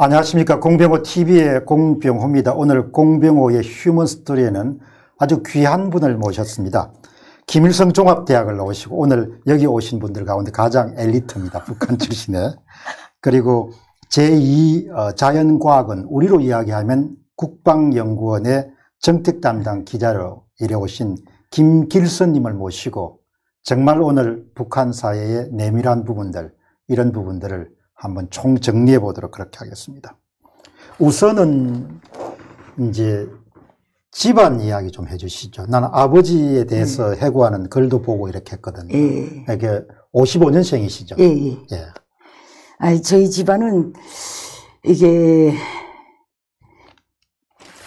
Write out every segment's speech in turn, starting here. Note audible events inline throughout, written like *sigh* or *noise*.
안녕하십니까 공병호 TV의 공병호입니다. 오늘 공병호의 휴먼 스토리에는 아주 귀한 분을 모셨습니다. 김일성 종합대학을 나오시고 오늘 여기 오신 분들 가운데 가장 엘리트입니다. 북한 *laughs* 출신의 그리고 제2 어, 자연과학은 우리로 이야기하면 국방연구원의 정책 담당 기자로 이래오신 김길선님을 모시고 정말 오늘 북한 사회의 내밀한 부분들 이런 부분들을 한번 총 정리해 보도록 그렇게 하겠습니다. 우선은 이제 집안 이야기 좀 해주시죠. 나는 아버지에 대해서 네. 해고하는 글도 보고 이렇게 했거든요. 예. 예. 이게 55년생이시죠. 예, 예. 예. 아니, 저희 집안은 이게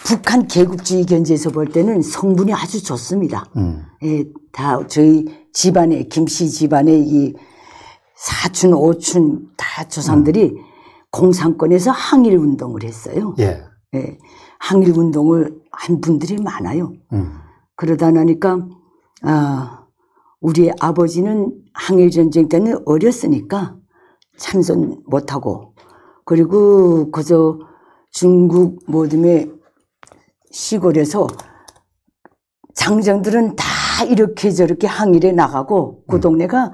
북한 계급주의 견지에서 볼 때는 성분이 아주 좋습니다. 음. 예, 다 저희 집안에 김씨 집안에이 사춘, 오춘 다 조상들이 음. 공산권에서 항일 운동을 했어요. 예. 예. 항일 운동을 한 분들이 많아요. 음. 그러다 나니까 아, 우리 아버지는 항일 전쟁 때는 어렸으니까 참선 못하고 그리고 그저 중국 모둠의 시골에서 장정들은 다 이렇게 저렇게 항일에 나가고 그 음. 동네가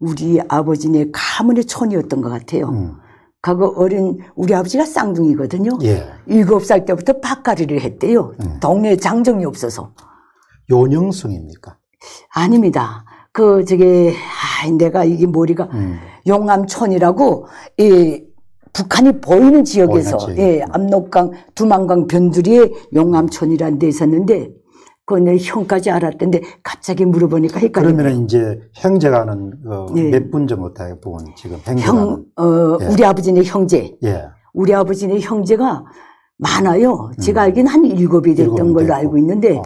우리 아버지네 가문의 촌이었던 것 같아요. 음. 과거 어린 우리 아버지가 쌍둥이거든요. 예. 일곱 예. 살 때부터 밭가리를 했대요. 음. 동네 장정이 없어서. 요녕성입니까? 아닙니다. 그저게 아, 내가 이게 머리가 음. 용암촌이라고 이 북한이 보이는 지역에서 예, 압록강, 두만강 변두리에 용암촌이라는 데 있었는데 그내 형까지 알았던데 갑자기 물어보니까 헷갈려. 그러면 이제 형제가 는어 예. 몇분 정도 돼요, 부 지금 형, 어, 예. 우리 아버지네 형제. 예. 우리 아버지네 형제가 많아요. 제가 음. 알기는 한 일곱이 됐던 걸로 됐고. 알고 있는데 어.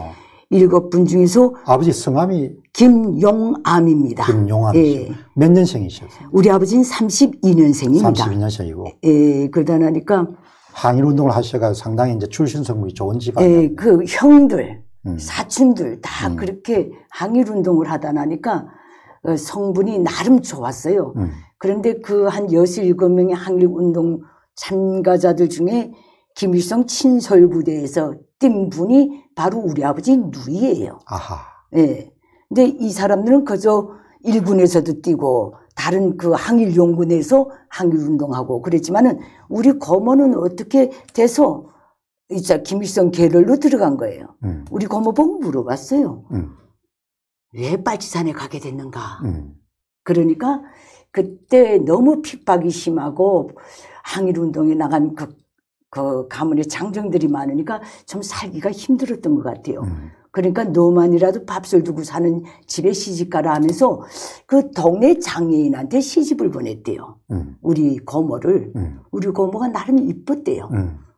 일곱 분 중에서 아버지 성함이 김용암입니다. 김용암 예. 몇 년생이셨어요? 우리 아버지는 32년생입니다. 32년생이고. 예, 그러다 나니까 항일 운동을 하셔가 상당히 이제 출신 성분이 좋은 집안. 예, 그 형들 음. 사춘들다 음. 그렇게 항일 운동을 하다 나니까 어, 성분이 나름 좋았어요. 음. 그런데 그 한여7 명의 항일 운동 참가자들 중에 김일성 친설 부대에서 뛴 분이 바로 우리 아버지 누이예요. 아하. 예. 근데 이 사람들은 그저 일군에서도 뛰고 다른 그 항일 용군에서 항일 운동하고 그랬지만은 우리 검언는 어떻게 돼서 이자 김일성 계열로 들어간 거예요. 음. 우리 고모봉 물어봤어요. 음. 왜 빨치산에 가게 됐는가? 음. 그러니까 그때 너무 핍박이 심하고 항일 운동에 나간 그, 그 가문의 장정들이 많으니까 좀 살기가 힘들었던 것 같아요. 음. 그러니까 너만이라도 밥술 두고 사는 집에 시집가라 하면서 그 동네 장애인한테 시집을 보냈대요. 음. 우리 고모를. 음. 우리 고모가 나름 이뻤대요.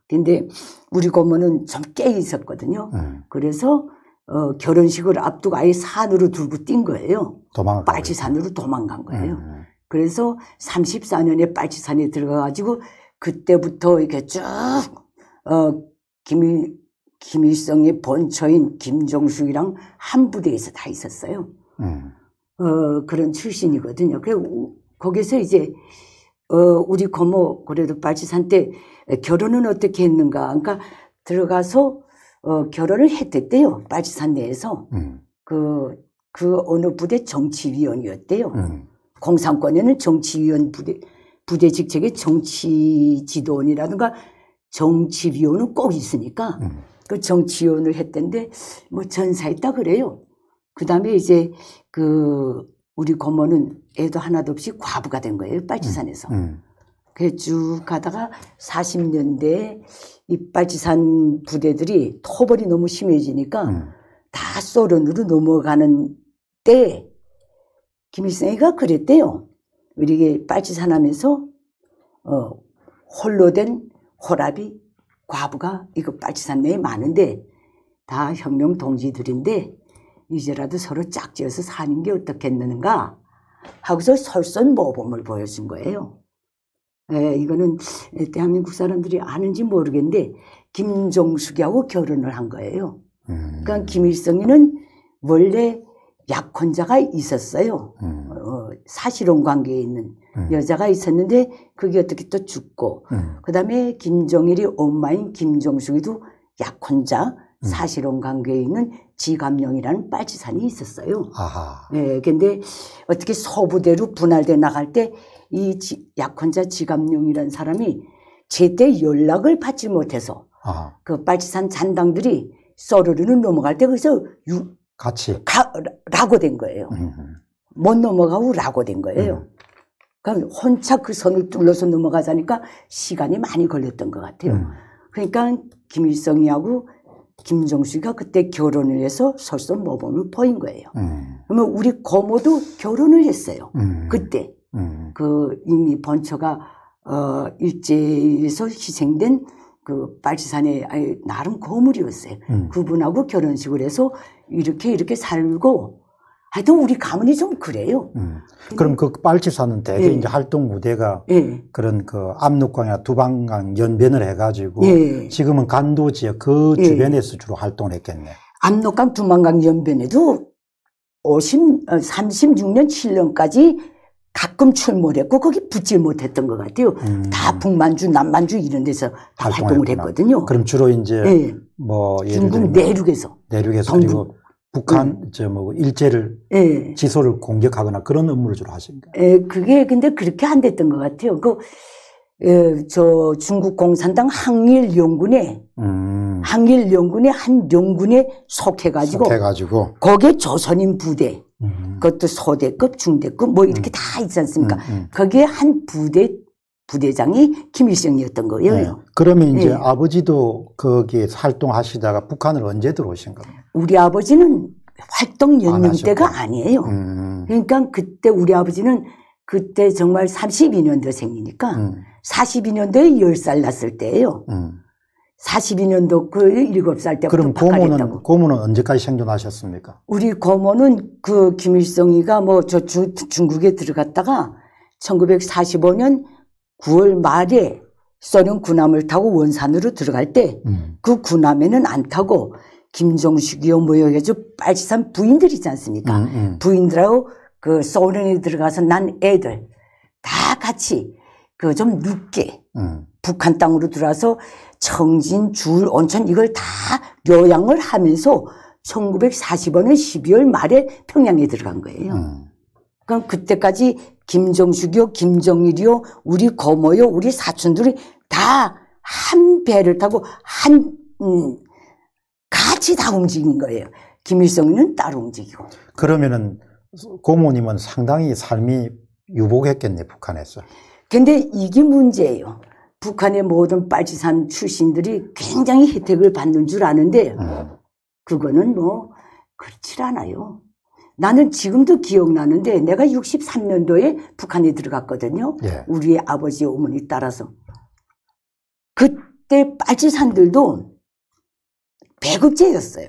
근데 우리 고모는 좀깨 있었거든요. 네. 그래서 어, 결혼식을 앞두고 아예 산으로 들고 뛴 거예요. 도망 빨치산으로 도망간 거예요. 네. 네. 그래서 34년에 빨치산에 들어가가지고 그때부터 이렇게 쭉 어, 김일 김일성의 본처인 김정숙이랑 한 부대에서 다 있었어요. 음. 어, 그런 출신이거든요. 그래, 거기서 이제, 어, 우리 고모, 그래도 빨치산 때 예, 결혼은 어떻게 했는가. 그러니까 들어가서 어, 결혼을 했댔대요. 빠지산 내에서. 음. 그, 그 어느 부대 정치위원이었대요. 음. 공산권에는 정치위원 부대, 부대 직책에 정치지도원이라든가 정치위원은 꼭 있으니까 음. 그 정치위원을 했던데 뭐 전사했다 그래요. 그 다음에 이제 그 우리 고모는 애도 하나도 없이 과부가 된 거예요. 빨치산에서. 음. 그쭉 가다가 40년대 이빨치산 부대들이 토벌이 너무 심해지니까 음. 다 소련으로 넘어가는 때 김일성이가 그랬대요. 우리게 빨치산 하면서 어, 홀로 된 호랍이 과부가 이거 빨치산 내에 많은데 다 혁명 동지들인데 이제라도 서로 짝지어서 사는 게 어떻겠는가 하고서 설선 모범을 보여준 거예요. 에, 예, 이거는 대한민국 사람들이 아는지 모르겠는데 김종숙이하고 결혼을 한 거예요. 그러니까 음. 그러니까 김일성이는 원래 약혼자가 있었어요. 음. 어, 사실혼 관계에 있는 음. 여자가 있었는데 그게 어떻게 또 죽고 음. 그다음에 김정일이 엄마인 김종숙이도 약혼자 음. 사실혼 관계에 있는 지감령이라는 빨치산이 있었어요. 아하. 예, 근데 어떻게 서부대로 분할돼 나갈 때이 지, 약혼자 지갑룡이라는 사람이 제때 연락을 받지 못해서 아. 그 빨치산 잔당들이 서르르는 넘어갈 때 거기서 유, 같이 가, 라고 된 거예요. 음흠. 음. 못 넘어가고 라고 된 거예요. 음. 그럼 혼자 그 선을 둘러서 넘어가자니까 시간이 많이 걸렸던 것 같아요. 음. 그러니까 김일성이하고 김정숙이가 그때 결혼을 해서 설선 모범을 보인 거예요. 음. 그러면 우리 고모도 결혼을 했어요. 음. 그때. 음. 그 이미 번처가 어 일제에서 희생된 그 빨치산의 아니, 나름 고물이었어요 음. 그분하고 결혼식을 해서 이렇게 이렇게 살고 하여튼 우리 가문이 좀 그래요. 음. 그럼 그 빨치산은 대개 예. 이제 활동 무대가 예. 그런 그 압록강이나 두방강 연변을 해가지고 예. 지금은 간도 지역 그 예. 주변에서 주로 활동을 했겠네. 압록강, 두방강 연변에도 50, 36년, 7년까지 가끔 출몰했고 거기 붙질 못했던 것 같아요. 음. 다 북만주, 남만주 이런 데서 다 활동을 했구나. 했거든요. 그럼 주로 이제 네. 뭐 중국 뭐 내륙에서 내륙에서 동북. 그리고 북한 음. 저뭐 일제를 네. 지소를 공격하거나 그런 업무를 주로 하신 거예요. 예, 그게 근데 그렇게 안 됐던 것 같아요. 그 예, 저 중국 공산당 항일 연군에 음. 항일 연군의한 연군에 속해가지고 속해가지고 거기에 조선인 부대 음. 그것도 소대급, 중대급 뭐 이렇게 음. 다 있지 않습니까? 음, 음. 거기에 한 부대 부대장이 김일성이었던 거예요. 네. 그러면 이제 네. 아버지도 거기에 활동하시다가 북한을 언제 들어오신 겁니까? 우리 아버지는 활동 연령대가 아니에요. 음. 그러니까 그때 우리 아버지는 그때 정말 32년도생이니까 음. 42년도에 10살 났을 때예요. 음. 42년도 그 일곱 살 때부터 그럼 고모는, 고모는 언제까지 생존하셨습니까? 우리 고모는 그 김일성이가 뭐 저 중국에 들어갔다가 1945년 9월 말에 소련 군함을 타고 원산으로 들어갈 때그 음. 그 군함에는 안 타고 김종식이요뭐여가지 빨치산 부인들 있지 않습니까? 음, 음. 부인들하고 그 소련에 들어가서 난 애들 다 같이 그 좀 늦게 음. 북한 땅으로 들어와서 청진, 줄, 온천 이걸 다 요양을 하면서 1 9 4 5년 12월 말에 평양에 들어간 거예요. 음. 그럼 그때까지 김정숙이요, 김정일이요, 우리 고모요 우리 사촌들이 다 한 배를 타고 한 음, 같이 다 움직인 거예요. 김일성이는 따로 움직이고. 그러면은 고모님은 상당히 삶이 유복했겠네 북한에서. 근데 이게 문제예요. 북한의 모든 빨치산 출신들이 굉장히 혜택을 받는 줄 아는데 음. 그거는 뭐 그렇지 않아요. 나는 지금도 기억나는데 내가 63년도에 북한에 들어갔거든요. 예. 우리의 아버지 어머니 따라서. 그때 빨치산들도 배급제였어요.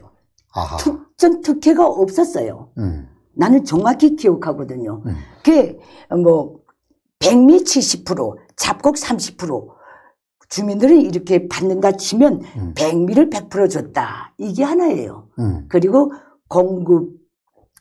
아하. 특전 특혜가 없었어요. 음. 나는 정확히 기억하거든요. 음. 그게 뭐 백미 70%, 잡곡 30%, 주민들은 이렇게 받는다 치면 음. 백미를 100% 줬다. 이게 하나예요. 음. 그리고 공급,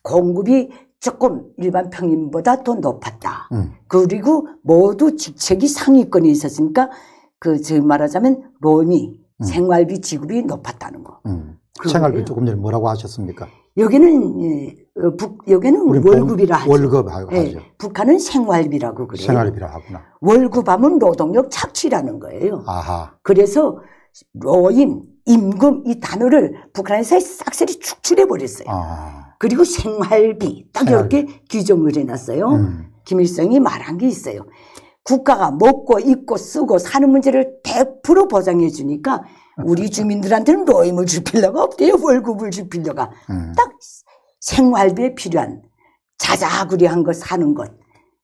공급이 조금 일반 평인보다 더 높았다. 음. 그리고 모두 직책이 상위권에 있었으니까 그, 저희 말하자면 로미, 음. 생활비 지급이 높았다는 거. 음. 생활비 조금 전에 뭐라고 하셨습니까? 여기는 예, 어, 북 여기는 월급이라 하죠. 월급 예, 하죠. 예, 북한은 생활비라고 그래요. 생활비라 하구나. 월급하면 노동력 착취라는 거예요. 아하. 그래서 로임 임금 이 단어를 북한에서 싹쓸이 축출해 버렸어요. 아. 그리고 생활비 딱 이렇게 규정을 해놨어요. 음. 김일성이 말한 게 있어요. 국가가 먹고 입고 쓰고 사는 문제를 100% 보장해 주니까 우리 주민들한테는 노임을 줄 필요가 없대요. 월급을 줄 필요가. 음. 딱 생활비에 필요한 자자구리한 거 사는 것.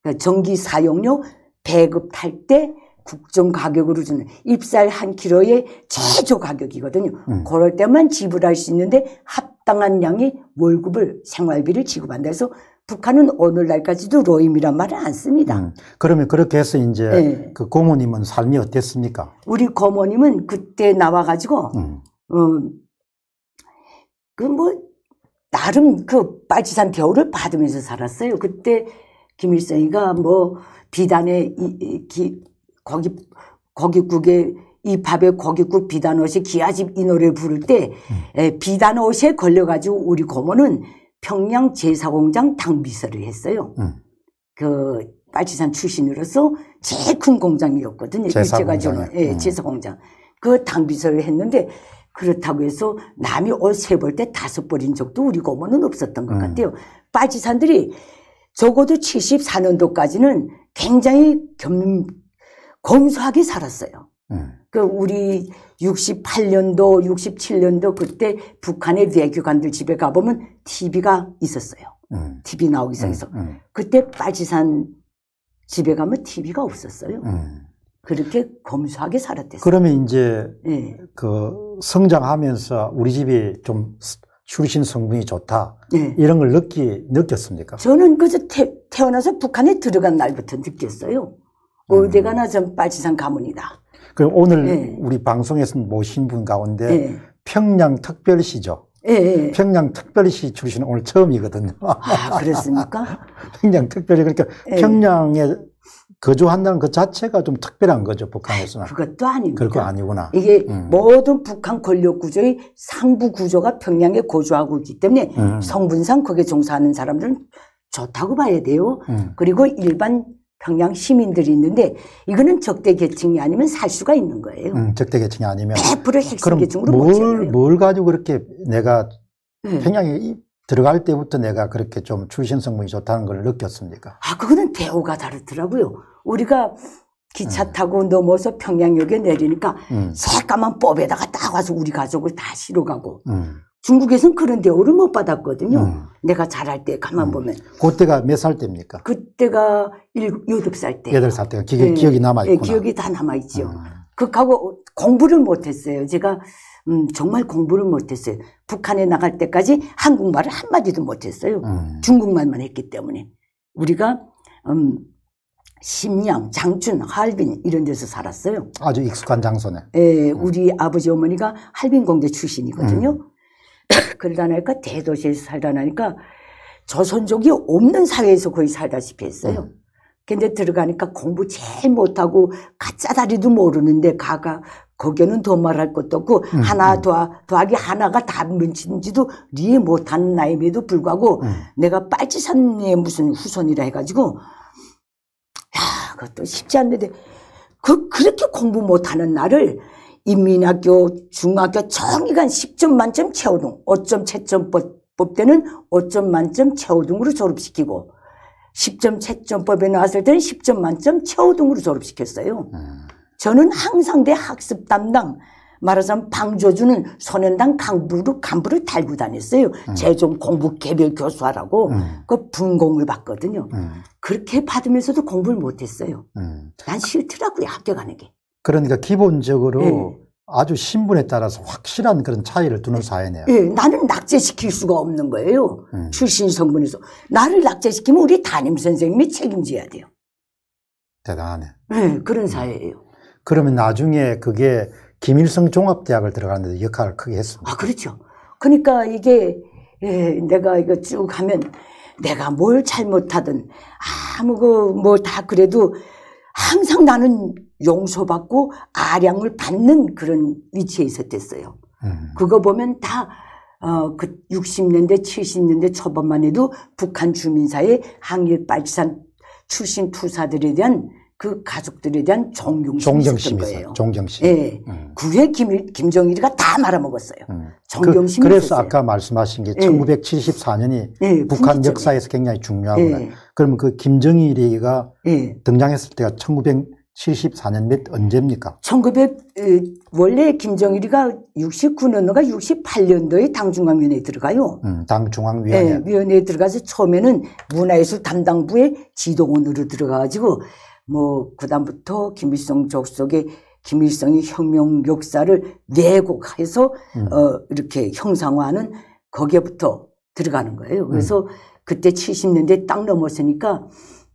그러니까 전기 사용료 배급 탈때 국정 가격으로 주는 입살 한 키로의 최저 가격이거든요. 음. 그럴 때만 지불할 수 있는데 합당한 양의 월급을 생활비를 지급한다 해서 북한은 오늘날까지도 로임이란 말을 안 씁니다. 음, 그러면 그렇게 해서 이제 네. 그 고모님은 삶이 어땠습니까? 우리 고모님은 그때 나와가지고, 음. 음그 뭐, 나름 그 빨치산 겨울을 받으면서 살았어요. 그때 김일성이가 뭐 비단에 이, 이, 기, 거기, 거기국에 이 밥에 고깃국 비단옷이 기아집 이 노래를 부를 때 음. 에, 예, 비단옷에 걸려가지고 우리 고모는 평양 제사공장 당비서를 했어요. 음. 그 빨치산 출신으로서 제일 큰 공장이었거든요. 제사공장. 제가 예, 음. 제사공장. 그 당비서를 했는데 그렇다고 해서 남이 옷세벌 때 다섯 벌인 적도 우리 고모는 없었던 것 음. 같아요. 빨치산들이 적어도 74년도까지는 굉장히 겸, 검소하게 살았어요. 음. 그 우리 68년도, 67년도 그때 북한의 외교관들 집에 가보면 TV가 있었어요. 음. TV 나오기 시작해서. 음, 음. 그때 빠지산 집에 가면 TV가 없었어요. 음. 그렇게 검소하게 살았대요. 그러면 이제 네. 그 성장하면서 우리 집이 좀 출신 성분이 좋다. 네. 이런 걸 느끼, 느꼈습니까? 저는 그저 태, 어나서 북한에 들어간 날부터 느꼈어요. 음. 어디 가나 전빠지산 가문이다. 그럼 오늘 네. 우리 방송에서 모신 분 가운데 평양 특별시죠. 예, 예, 평양 특별시 출신 오늘 처음이거든요. 아, 그랬습니까? *laughs* 평양 특별시 그러니까 예. 평양에 거주한다는 그 자체가 좀 특별한 거죠 북한에서는. 아, 그것도 아닙니다. 그것도 아니구나. 이게 음. 모든 북한 권력 구조의 상부 구조가 평양에 거주하고 있기 때문에 음. 성분상 거기에 종사하는 사람들은 좋다고 봐야 돼요. 음. 그리고 일반 평양 시민들이 있는데 이거는 적대 계층이 아니면 살 수가 있는 거예요. 음, 적대 계층이 아니면 100% 핵심 계층으로 뭘, 뭘 가지고 그렇게 내가 네. 평양에 들어갈 때부터 내가 그렇게 좀 출신 성분이 좋다는 걸 느꼈습니까? 아, 그거는 대우가 다르더라고요. 우리가 기차 음. 타고 넘어서 평양역에 내리니까 음. 새까만 법에다가 딱 와서 우리 가족을 다 실어가고 음. 중국에선 그런 데우를못 받았거든요. 음. 내가 잘할 때 가만 음. 보면. 그때가 몇 살 때입니까? 그때가 일, 여살 때. 여덟 살 때가 기, 네. 기억이 남아있구나. 네, 기억이 다 남아있죠. 음. 그하고 공부를 못했어요. 제가 음, 정말 공부를 못했어요. 북한에 나갈 때까지 한국말을 한마디도 못했어요. 음. 중국말만 했기 때문에. 우리가 음, 심양, 장춘, 할빈 이런 데서 살았어요. 아주 익숙한 장소네. 예, 음. 우리 아버지 어머니가 할빈 공대 출신이거든요. 음. 그러다 나니까 대도시에서 살다 나니까 조선족이 없는 사회에서 거의 살다시피 했어요. 음. 근데 들어가니까 공부 제일 못하고 가짜다리도 모르는데 가가 거기는 더 말할 것도 없고 음, 음. 하나 음. 더하, 더하기 하나가 답문인지도 리에 못하는 나임에도 불구하고 음. 내가 빨치산의 무슨 후손이라 해가지고 야 그것도 쉽지 않는데 그 그렇게 공부 못하는 나를 인민학교, 중학교 정의간 10점 만점 최우등, 5점 채점법 때는 5점 만점 최우등으로 졸업시키고 10점 채점법에 나왔을 때는 10점 만점 최우등으로 졸업시켰어요. 음. 저는 항상 내 학습 담당, 말하자면 방조주는 소년단 강부로 간부를 달고 다녔어요. 음. 제종 공부 개별 교수하라고 음. 그 분공을 받거든요. 음. 그렇게 받으면서도 공부를 못했어요. 음. 난 싫더라고요 학교 가는 게. 그러니까 기본적으로 예. 아주 신분에 따라서 확실한 그런 차이를 두는 사회네요. 예, 나는 낙제시킬 수가 없는 거예요. 음. 출신 성분에서. 나를 낙제시키면 우리 담임 선생님이 책임져야 돼요. 대단하네. 예, 그런 음. 사회예요. 그러면 나중에 그게 김일성 종합대학을 들어가는데 역할을 크게 했습니다. 아, 그렇죠. 그러니까 이게 예, 내가 이거 쭉 하면 내가 뭘 잘못하든 아무 그뭐다 그래도 항상 나는 용서받고 아량을 받는 그런 위치에 있었댔어요. 음. 그거 보면 다, 어, 그 60년대, 70년대 초반만 해도 북한 주민사회 항일 빨치산 출신 투사들에 대한 그 가족들에 대한 존경심이 있었던 거예요. 존경심. 예. 음. 그게 김, 김정일이가 다 말아먹었어요. 음. 그 존경심이 그, 그래서 있었어요. 아까 말씀하신 게 예. 1974년이 예. 북한 분기점에. 역사에서 굉장히 중요하구나. 예. 그러면 그 김정일이가 예. 등장했을 때가 1900 74년 몇 언제입니까? 1900 원래 김정일이가 6 9년인가 68년도에 당중앙위원회에 들어가요. 음, 당중앙위원회. 네, 위원회에 들어가서 처음에는 문화예술 담당부의 지도원으로 들어가가지고 뭐 그다음부터 김일성 족속의 김일성이 혁명 역사를 내곡해서 음. 어, 이렇게 형상화하는 거기에부터 들어가는 거예요. 그래서 음. 그때 70년대 딱 넘었으니까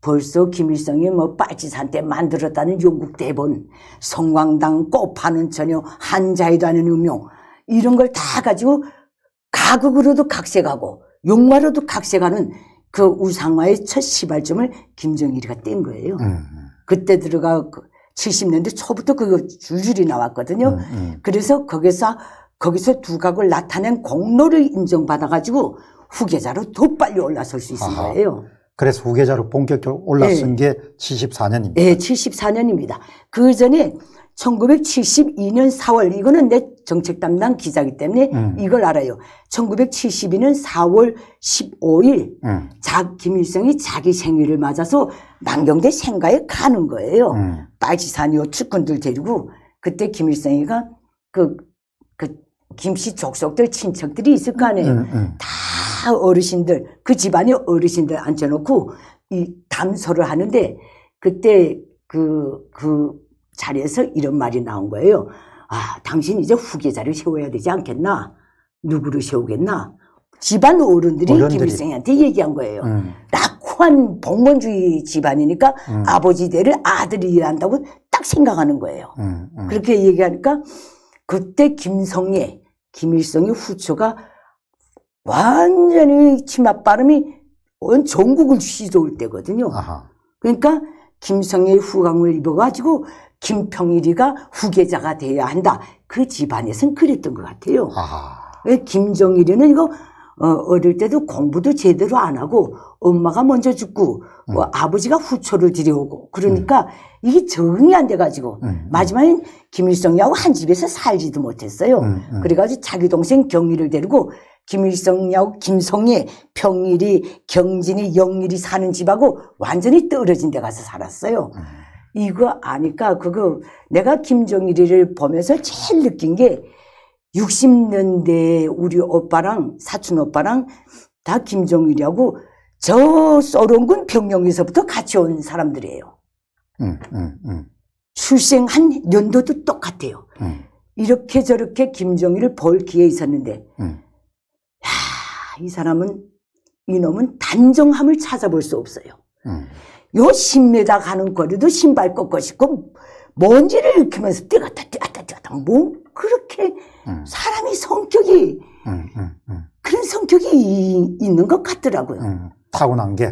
벌써 김일성이 뭐 빨치산때 만들었다는 용국 대본, 성광당 꽃 파는 처녀, 한자에도 하는 음용 이런 걸 다 가지고 가극으로도 각색하고 용마로도 각색하는 그 우상화의 첫 시발점을 김정일이가 뗀 거예요. 음. 음. 그때 들어가 70년대 그 초부터 그거 줄줄이 나왔거든요. 음. 음. 그래서 거기서 거기서 두각을 나타낸 공로를 인정받아가지고 후계자로 더 빨리 올라설 수 있을 거예요. 그래서 후계자로 본격적으로 올라선 네. 게 74년입니다. 네, 예, 74년입니다. 그 전에 1972년 4월 이거는 내 정책 담당 기자기 때문에 음. 이걸 알아요. 1972년 4월 15일 음. 자, 김일성이 자기 생일을 맞아서 만경대 생가에 가는 거예요. 음. 빨치산요 측근들 데리고 그때 김일성이가 그 김씨 족속들 친척들이 있을 거 아니에요. 음, 음. 다 어르신들 그집안에 어르신들 앉혀놓고 이 담소를 하는데 그때 그그 그 자리에서 이런 말이 나온 거예요. 아 당신 이제 후계자를 세워야 되지 않겠나? 누구를 세우겠나? 집안 어른들이, 김일성한테 얘기한 거예요. 음. 낙후한 봉건주의 집안이니까 아버지 대를 아들이 일한다고 딱 생각하는 거예요. 그렇게 얘기하니까 그때 김성애, 김일성의 후처가 완전히 치맛 발음이 온 전국을 휘저을 때거든요. 아하. 그러니까 김성애의 후광을 입어가지고 김평일이가 후계자가 돼야 한다. 그집안에서는 그랬던 것 같아요. 아하. 김정일이는 이거 어, 어릴 때도 공부도 제대로 안 하고 엄마가 먼저 죽고 음. 어, 아버지가 후초를 들여오고 그러니까 음. 이게 적응이 안 돼가지고 음. 음. 마지막엔 김일성이하고 한 집에서 살지도 못했어요. 음, 음. 그래가지고 자기 동생 경일를 데리고 김일성이하고 김성희, 평일이, 경진이, 영일이 사는 집하고 완전히 떨어진 데 가서 살았어요. 이거 아니까 그거 내가 김정일이를 보면서 제일 느낀 게 60년대 우리 오빠랑 사촌 오빠랑 다 김정일이라고 저 소련군 병영에서부터 같이 온 사람들이에요. 음, 음, 음. 출생한 연도도 똑같아요. 이렇게 저렇게 김정일을 볼 기회 있었는데, 야, 이 사람은 이놈은 단정함을 찾아볼 수 없어요. 요1 0다 가는 거리도 신발 꺾고 싶고 먼지를 일으키면서 뛰었다 뛰었다 뛰었다 뭐 그렇게 음. 사람이 성격이 음, 음, 음, 그런 성격이 이, 있는 것 같더라고요. 음, 타고난 게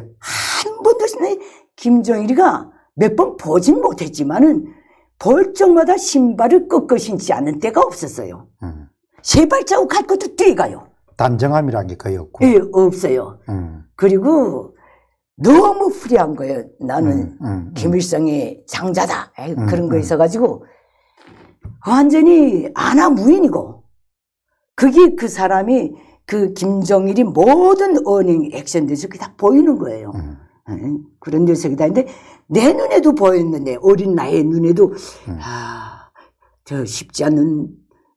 한 번도 신에 김정일이가 몇 번 보진 못했지만은 볼적마다 신발을 꺾어 신지 않은 때가 없었어요. 음. 세 발자국 갈 것도 뛰어가요. 단정함이라는게 거의 없고. 예, 없어요. 그리고 너무 후리한 거예요. 나는 김일성의 장자다. 에이, 그런 거 있어가지고 완전히 아나무인이고 그게 그 사람이 그 김정일이 모든 어닝 액션들에서 그게 다 보이는 거예요. 음. 그런 녀석이다. 근데 내 눈에도 보였는데 어린 나의 눈에도 음. 아저 쉽지 않은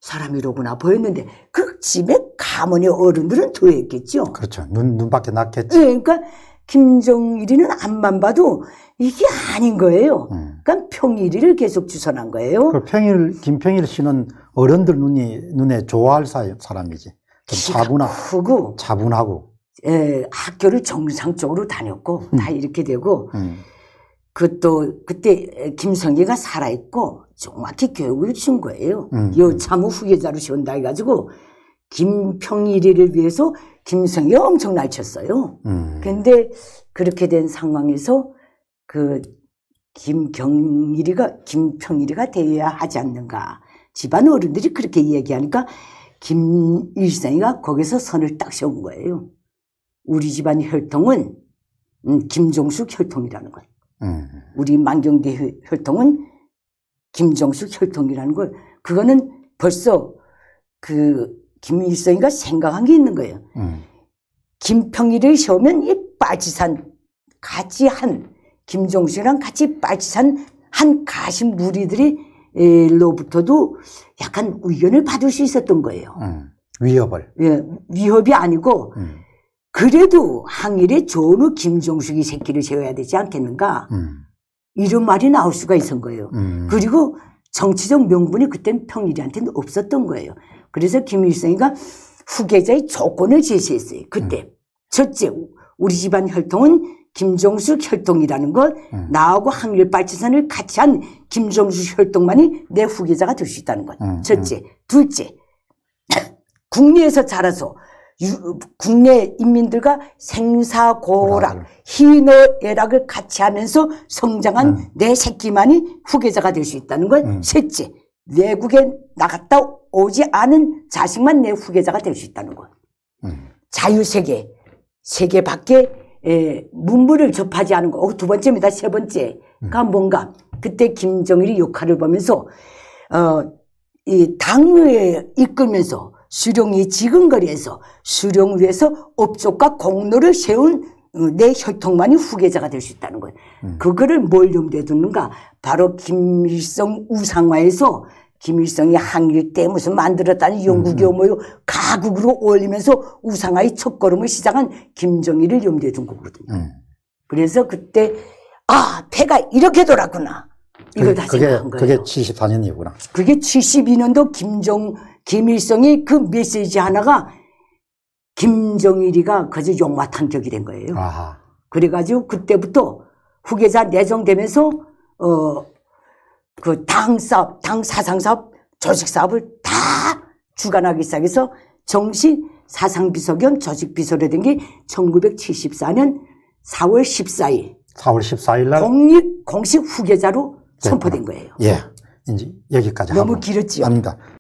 사람이로구나 보였는데 그 집에 가문의 어른들은 더했겠죠. 그렇죠. 눈 눈밖에 났겠지. 예, 네, 그러니까 김정일이는 앞만 봐도 이게 아닌 거예요. 음. 그러니까 평일이를 계속 주선한 거예요. 그 평일 김평일 씨는 어른들 눈이 눈에 좋아할 사, 람이지좀 차분하고 차분하고. 예, 학교를 정상적으로 다녔고 음. 다 이렇게 되고 음. 그또 그때 김성기가 살아 있고 정확히 교육을 준 거예요. 음. 여차무 후계자로 시운다 해가지고 김평일이를 위해서 김승이 엄청 날쳤어요. 음. 근데 그렇게 된 상황에서 그 김경일이가 김평일이가 되어야 하지 않는가. 집안 어른들이 그렇게 이야기하니까 김일성이가 거기서 선을 딱 세운 거예요. 우리 집안 혈통은 음, 김종숙 혈통이라는 거 걸. 음. 우리 만경대 혈통은 김종숙 혈통이라는 걸. 그거는 벌써 그 김일성이가 생각한 게 있는 거예요. 음. 김평일을 세우면 이 빠지산 같이 한 김종식이랑 같이 빠지산 한 가신 무리들이로부터도 약간 의견을 받을 수 있었던 거예요. 음. 위협을. 예, 위협이 아니고 음. 그래도 항일의 전후 김종식이 새끼를 세워야 되지 않겠는가 음. 이런 말이 나올 수가 있은 었 거예요. 음. 그리고 정치적 명분이 그땐 평일이한테는 없었던 거예요. 그래서 김일성이가 후계자의 조건을 제시했어요. 그때 음. 첫째 우리 집안 혈통은 김종수 혈통이라는 것 음. 나하고 항일발치선을 같이 한 김종수 혈통만이 내 후계자가 될 수 있다는 것 음. 첫째 음. 둘째 *coughs* 국내에서 자라서 유, 국내 인민들과 생사고락, 희노애락을 같이 하면서 성장한 음. 내 새끼만이 후계자가 될 수 있다는 것 음. 셋째, 외국에 나갔다 오지 않은 자식만 내 후계자가 될 수 있다는 것. 음. 자유세계, 세계 밖에 에, 문물을 접하지 않은 것. 어, 두 번째입니다. 세 번째가 음. 그러니까 뭔가 그때 김정일이 역할을 보면서 어, 이 당을 이끌면서 수령이 지근거리에서 수령 위에서 업적과 공로를 세운 어, 내 혈통만이 후계자가 될 수 있다는 거예요. 음. 그거를 뭘 염두에 두는가? 바로 김일성 우상화에서 김일성이 항일 때 무슨 만들었다는 영국이 뭐요 음, 음. 가국으로 올리면서 우상화의 첫걸음을 시작한 김정일을 염두에 둔 거거든요. 음. 그래서 그때 아 패가 이렇게 돌았구나 이걸 그, 다시 그게, 한 거예요. 그게 74년이구나. 그게 72년도 김정 김일성이그 메시지 하나가 김정일이가 거저 용마탄격이 된 거예요. 아하. 그래가지고 그때부터 후계자 내정되면서 어 그당 사업, 당 사상 사업, 조직 사업을 다 주관하기 시작해서 정신 사상 비서 겸 조직 비서로 된 게 1974년 4월 14일. 4월 14일 날 공식 공식 후계자로 선포된 거예요. 예. 이제 여기까지 너무 길었지요. 아니다